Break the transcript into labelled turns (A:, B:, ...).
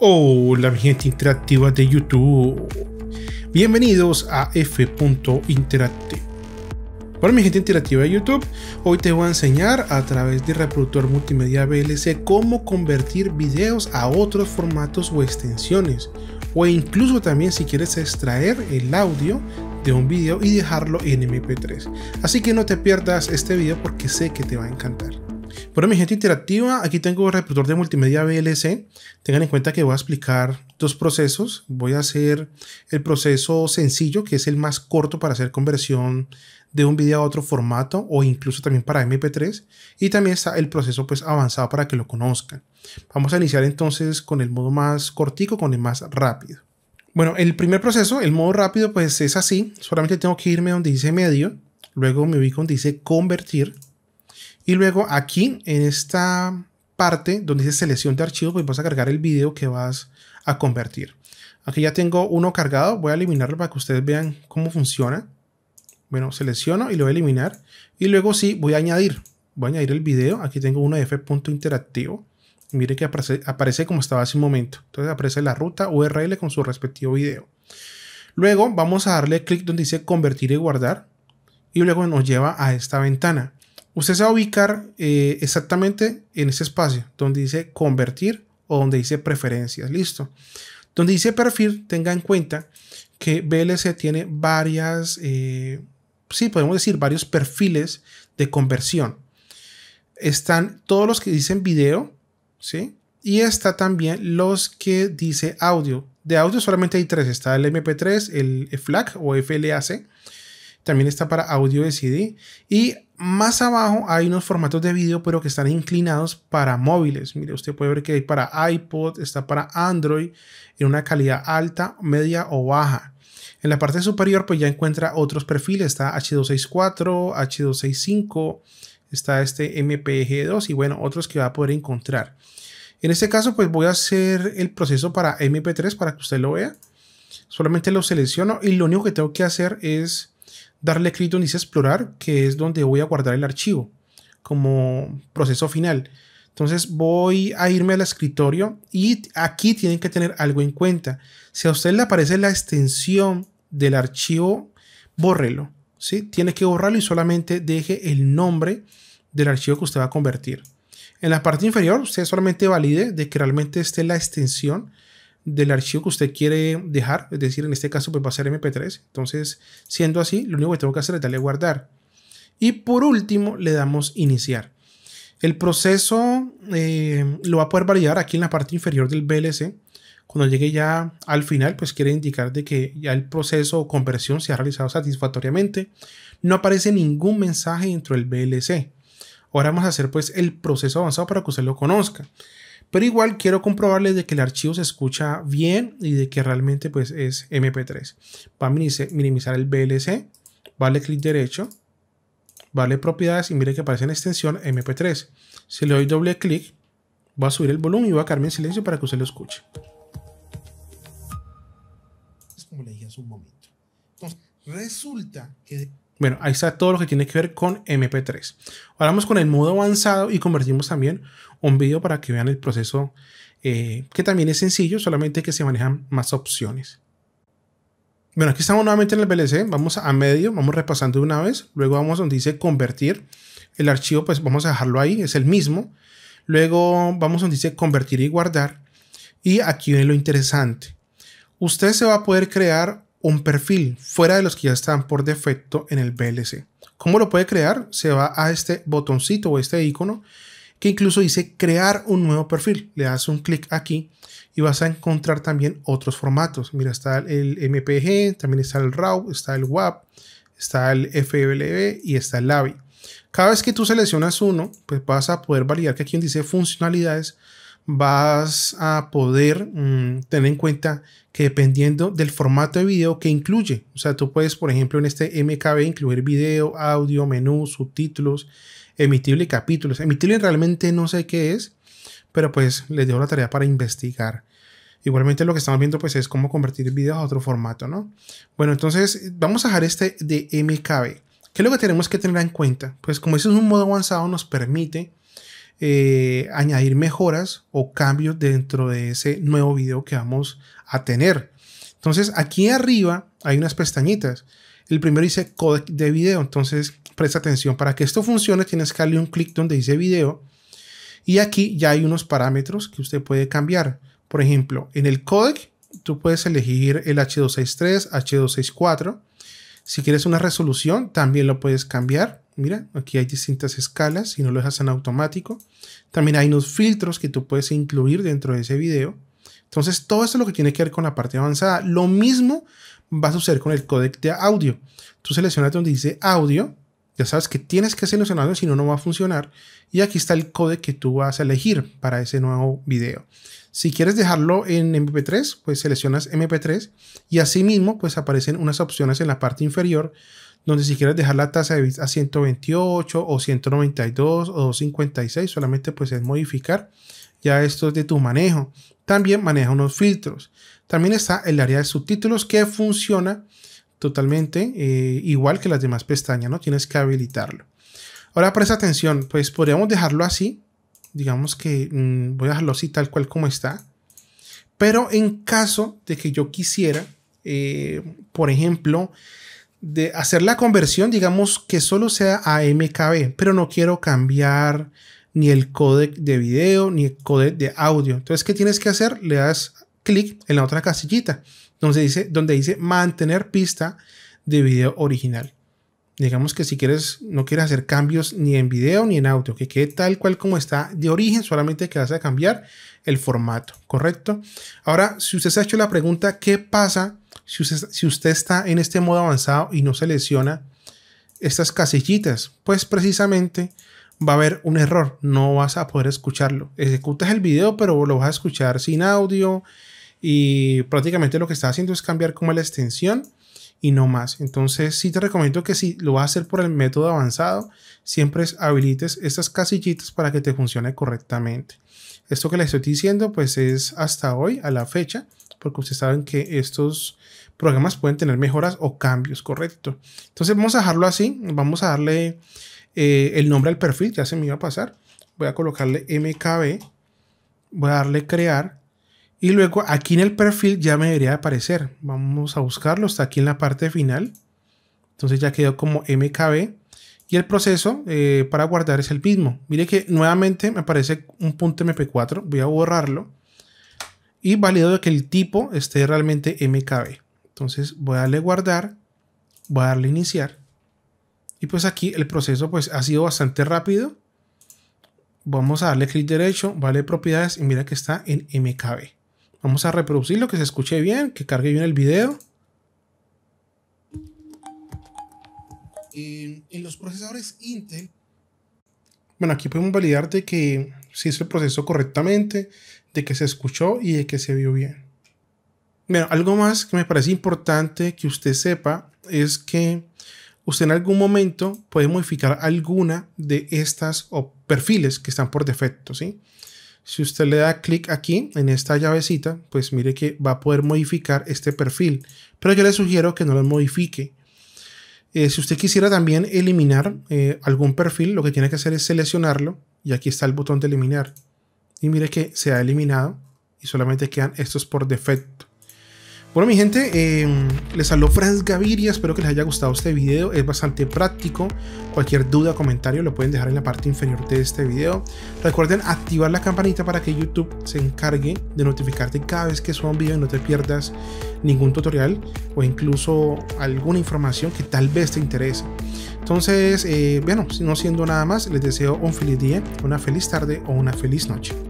A: Hola mi gente interactiva de YouTube. Bienvenidos a F. Hola Para mi gente interactiva de YouTube, hoy te voy a enseñar a través de reproductor multimedia VLC cómo convertir videos a otros formatos o extensiones. O incluso también si quieres extraer el audio de un video y dejarlo en MP3. Así que no te pierdas este video porque sé que te va a encantar. Bueno, mi gente interactiva, aquí tengo el reproductor de multimedia VLC. Tengan en cuenta que voy a explicar dos procesos. Voy a hacer el proceso sencillo, que es el más corto para hacer conversión de un video a otro formato o incluso también para MP3. Y también está el proceso pues avanzado para que lo conozcan. Vamos a iniciar entonces con el modo más cortico, con el más rápido. Bueno, el primer proceso, el modo rápido, pues es así. Solamente tengo que irme donde dice medio. Luego me ubico donde dice convertir y luego aquí, en esta parte donde dice selección de archivo, pues vas a cargar el video que vas a convertir. Aquí ya tengo uno cargado, voy a eliminarlo para que ustedes vean cómo funciona. Bueno, selecciono y lo voy a eliminar. Y luego sí, voy a añadir. Voy a añadir el video. Aquí tengo uno de f.interactivo. Mire que aparece, aparece como estaba hace un momento. Entonces aparece la ruta URL con su respectivo video. Luego vamos a darle clic donde dice convertir y guardar. Y luego nos lleva a esta ventana. Usted se va a ubicar eh, exactamente en ese espacio donde dice convertir o donde dice preferencias. Listo. Donde dice perfil, tenga en cuenta que BLC tiene varias, eh, sí, podemos decir varios perfiles de conversión. Están todos los que dicen video, ¿sí? Y está también los que dice audio. De audio solamente hay tres. Está el MP3, el FLAC o FLAC también está para audio de CD y más abajo hay unos formatos de vídeo pero que están inclinados para móviles. Mire, usted puede ver que hay para iPod, está para Android en una calidad alta, media o baja. En la parte superior pues ya encuentra otros perfiles, está H264, H265, está este MPG2 y bueno, otros que va a poder encontrar. En este caso pues voy a hacer el proceso para MP3 para que usted lo vea. Solamente lo selecciono y lo único que tengo que hacer es darle clic donde dice explorar, que es donde voy a guardar el archivo como proceso final. Entonces voy a irme al escritorio y aquí tienen que tener algo en cuenta. Si a usted le aparece la extensión del archivo, bórrelo. Tiene que borrarlo y solamente deje el nombre del archivo que usted va a convertir. En la parte inferior, usted solamente valide de que realmente esté la extensión del archivo que usted quiere dejar, es decir, en este caso pues va a ser mp3, entonces siendo así, lo único que tengo que hacer es darle guardar. Y por último le damos iniciar. El proceso eh, lo va a poder validar aquí en la parte inferior del BLC. Cuando llegue ya al final, pues quiere indicar de que ya el proceso o conversión se ha realizado satisfactoriamente. No aparece ningún mensaje dentro del BLC. Ahora vamos a hacer pues el proceso avanzado para que usted lo conozca. Pero igual quiero comprobarles de que el archivo se escucha bien y de que realmente pues es MP3. para minimizar el VLC, vale clic derecho, vale propiedades y mire que aparece en extensión MP3. Si le doy doble clic, va a subir el volumen y va a quedarme en silencio para que usted lo escuche. Es como le dije hace un momento. Entonces, resulta que bueno, ahí está todo lo que tiene que ver con MP3. Ahora vamos con el modo avanzado y convertimos también un vídeo para que vean el proceso, eh, que también es sencillo, solamente que se manejan más opciones. Bueno, aquí estamos nuevamente en el VLC, vamos a medio, vamos repasando una vez, luego vamos donde dice convertir, el archivo pues vamos a dejarlo ahí, es el mismo, luego vamos donde dice convertir y guardar, y aquí viene lo interesante. Usted se va a poder crear un perfil fuera de los que ya están por defecto en el VLC. ¿Cómo lo puede crear? Se va a este botoncito o este icono que incluso dice crear un nuevo perfil. Le das un clic aquí y vas a encontrar también otros formatos. Mira, está el MPG, también está el RAW, está el WAP, está el FBLB y está el AVI. Cada vez que tú seleccionas uno, pues vas a poder validar que aquí dice funcionalidades vas a poder mm, tener en cuenta que dependiendo del formato de video que incluye, o sea, tú puedes, por ejemplo, en este MKB incluir video, audio, menú, subtítulos, emitible capítulos. Emitible realmente no sé qué es, pero pues les dejo la tarea para investigar. Igualmente lo que estamos viendo pues es cómo convertir videos a otro formato, ¿no? Bueno, entonces vamos a dejar este de MKB. ¿Qué es lo que tenemos que tener en cuenta? Pues como ese es un modo avanzado, nos permite eh, añadir mejoras o cambios dentro de ese nuevo video que vamos a tener. Entonces aquí arriba hay unas pestañitas. El primero dice codec de video, entonces presta atención. Para que esto funcione tienes que darle un clic donde dice video y aquí ya hay unos parámetros que usted puede cambiar. Por ejemplo, en el codec tú puedes elegir el H263, H264. Si quieres una resolución también lo puedes cambiar. Mira, aquí hay distintas escalas, si no lo dejas en automático. También hay unos filtros que tú puedes incluir dentro de ese video. Entonces, todo esto es lo que tiene que ver con la parte avanzada. Lo mismo va a suceder con el codec de audio. Tú seleccionas donde dice audio ya sabes que tienes que seleccionarlo, si no, no va a funcionar. Y aquí está el code que tú vas a elegir para ese nuevo video. Si quieres dejarlo en MP3, pues seleccionas MP3 y asimismo pues aparecen unas opciones en la parte inferior donde si quieres dejar la tasa de bits a 128 o 192 o 256, solamente pues es modificar. Ya esto es de tu manejo. También maneja unos filtros. También está el área de subtítulos que funciona totalmente, eh, igual que las demás pestañas, ¿no? Tienes que habilitarlo. Ahora presta atención, pues podríamos dejarlo así, digamos que mm, voy a dejarlo así tal cual como está, pero en caso de que yo quisiera, eh, por ejemplo, de hacer la conversión, digamos que solo sea a MKB, pero no quiero cambiar ni el codec de video ni el codec de audio. Entonces, ¿qué tienes que hacer? Le das clic en la otra casillita donde dice, donde dice mantener pista de video original. Digamos que si quieres, no quieres hacer cambios ni en video ni en audio, que quede tal cual como está de origen, solamente que vas a cambiar el formato, ¿correcto? Ahora, si usted se ha hecho la pregunta, ¿qué pasa si usted, si usted está en este modo avanzado y no selecciona estas casillitas? Pues precisamente va a haber un error, no vas a poder escucharlo. Ejecutas el video, pero lo vas a escuchar sin audio, y prácticamente lo que está haciendo es cambiar como la extensión y no más. Entonces sí te recomiendo que si lo vas a hacer por el método avanzado, siempre habilites estas casillitas para que te funcione correctamente. Esto que les estoy diciendo pues es hasta hoy, a la fecha, porque ustedes saben que estos programas pueden tener mejoras o cambios, ¿correcto? Entonces vamos a dejarlo así, vamos a darle eh, el nombre al perfil, ya se me iba a pasar, voy a colocarle MKB, voy a darle crear y luego aquí en el perfil ya me debería aparecer. Vamos a buscarlo, está aquí en la parte final. Entonces ya quedó como MKB. Y el proceso eh, para guardar es el mismo. Mire que nuevamente me aparece un punto MP4. Voy a borrarlo. Y valido que el tipo esté realmente MKB. Entonces voy a darle guardar. Voy a darle iniciar. Y pues aquí el proceso pues ha sido bastante rápido. Vamos a darle clic derecho, vale propiedades y mira que está en MKB. Vamos a reproducirlo, que se escuche bien, que cargue bien el video. En, los procesadores Intel. Bueno, aquí podemos validar de que se hizo el proceso correctamente, de que se escuchó y de que se vio bien. Bueno, algo más que me parece importante que usted sepa es que usted en algún momento puede modificar alguna de estas o perfiles que están por defecto, ¿sí? Si usted le da clic aquí en esta llavecita, pues mire que va a poder modificar este perfil. Pero yo le sugiero que no lo modifique. Eh, si usted quisiera también eliminar eh, algún perfil, lo que tiene que hacer es seleccionarlo y aquí está el botón de eliminar. Y mire que se ha eliminado y solamente quedan estos por defecto. Bueno, mi gente, em, les habló Franz Gaviria. Espero que les haya gustado este video. Es bastante práctico. Cualquier duda o comentario lo pueden dejar en la parte inferior de este video. Recuerden activar la campanita para que YouTube se encargue de notificarte cada vez que suba un video y no te pierdas ningún tutorial o incluso alguna información que tal vez te interese. Entonces, eh, bueno, no siendo nada más, les deseo un feliz día, una feliz tarde o una feliz noche.